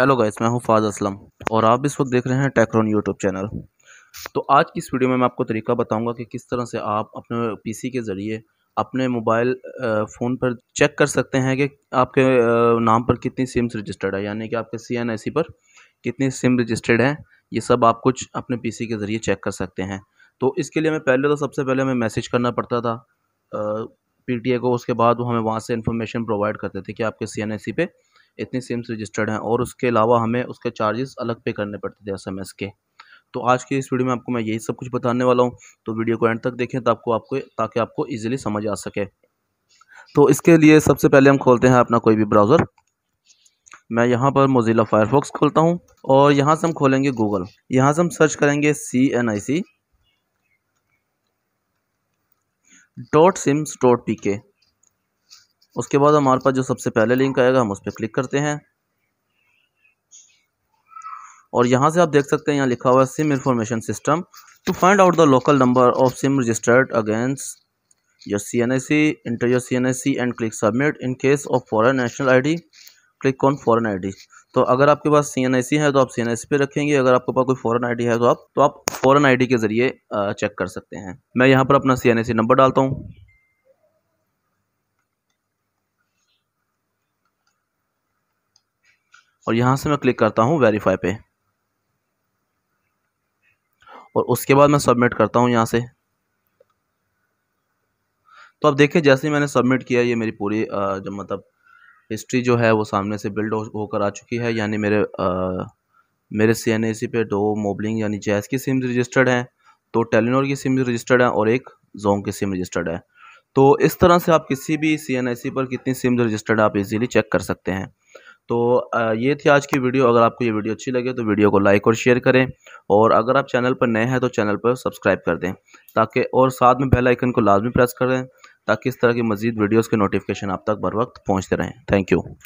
hello guys मैं हूं फाज असलम और आप इस वक्त देख रहे हैं टेक्रोन यूट्यूब चैनल तो आज की इस वीडियो में मैं आपको तरीका बताऊंगा कि किस तरह से आप अपने पीसी के ज़रिए अपने मोबाइल फ़ोन पर चेक कर सकते हैं कि आपके नाम पर कितनी सिम्स रजिस्टर्ड है यानी कि आपके सी पर कितनी सिम रजिस्टर्ड है ये सब आप कुछ अपने पी के ज़रिए चेक कर सकते हैं तो इसके लिए मैं पहले तो सबसे पहले हमें मैसेज करना पड़ता था पी को उसके बाद वो हमें वहाँ से इन्फॉर्मेशन प्रोवाइड करते थे कि आपके सी पे इतनी सिम्स रजिस्टर्ड हैं और उसके अलावा हमें उसके चार्जेस अलग पे करने पड़ते थे एस के तो आज की इस वीडियो में आपको मैं यही सब कुछ बताने वाला हूँ तो वीडियो को एंड तक देखें तो आपको आपको ताकि आपको ईजिली समझ आ सके तो इसके लिए सबसे पहले हम खोलते हैं अपना कोई भी ब्राउज़र मैं यहाँ पर मोजिला फायरफॉक्स खोलता हूँ और यहाँ से हम खोलेंगे गूगल यहाँ से हम सर्च करेंगे C N I C dot sims dot P K उसके बाद हमारे पास जो सबसे पहले लिंक आएगा हम उस पर क्लिक करते हैं और यहाँ से आप देख सकते हैं यहाँ लिखा हुआ है sim information system to find out the local number of sim registered against your your C C N enter C N I C and click submit in case of foreign national I D click on foreign I तो अगर आपके पास सी है तो आप C N पे रखेंगे अगर आपके पास कोई फॉरन आई है तो आप तो आप फॉरन आई के ज़रिए चेक कर सकते हैं मैं यहाँ पर अपना सी नंबर डालता हूँ और यहाँ से मैं क्लिक करता हूँ वेरीफाई पे और उसके बाद मैं सबमिट करता हूँ यहाँ से तो आप देखें जैसे ही मैंने सबमिट किया ये मेरी पूरी जब मतलब हिस्ट्री जो है वो सामने से बिल्ड होकर आ चुकी है यानी मेरे आ, मेरे सी एन ए सी पे दो मोबलिंग यानी जैस की सिम रजिस्टर्ड हैं तो टेलीनोर की सिम रजिस्टर्ड है और एक जोंग की सिम रजिस्टर्ड है तो इस तरह से आप किसी भी सी एन ए सी पर कितनी सिम रजिस्टर्ड आप इजीली चेक कर सकते हैं तो ये थी आज की वीडियो अगर आपको ये वीडियो अच्छी लगे तो वीडियो को लाइक और शेयर करें और अगर आप चैनल पर नए हैं तो चैनल पर सब्सक्राइब कर दें ताकि और साथ में बेल आइकन को लाजमी प्रेस करें ताकि इस तरह की मज़ीद वीडियोज़ के नोटिफिकेशन आप तक बर वक्त पहुँचते रहें थैंक यू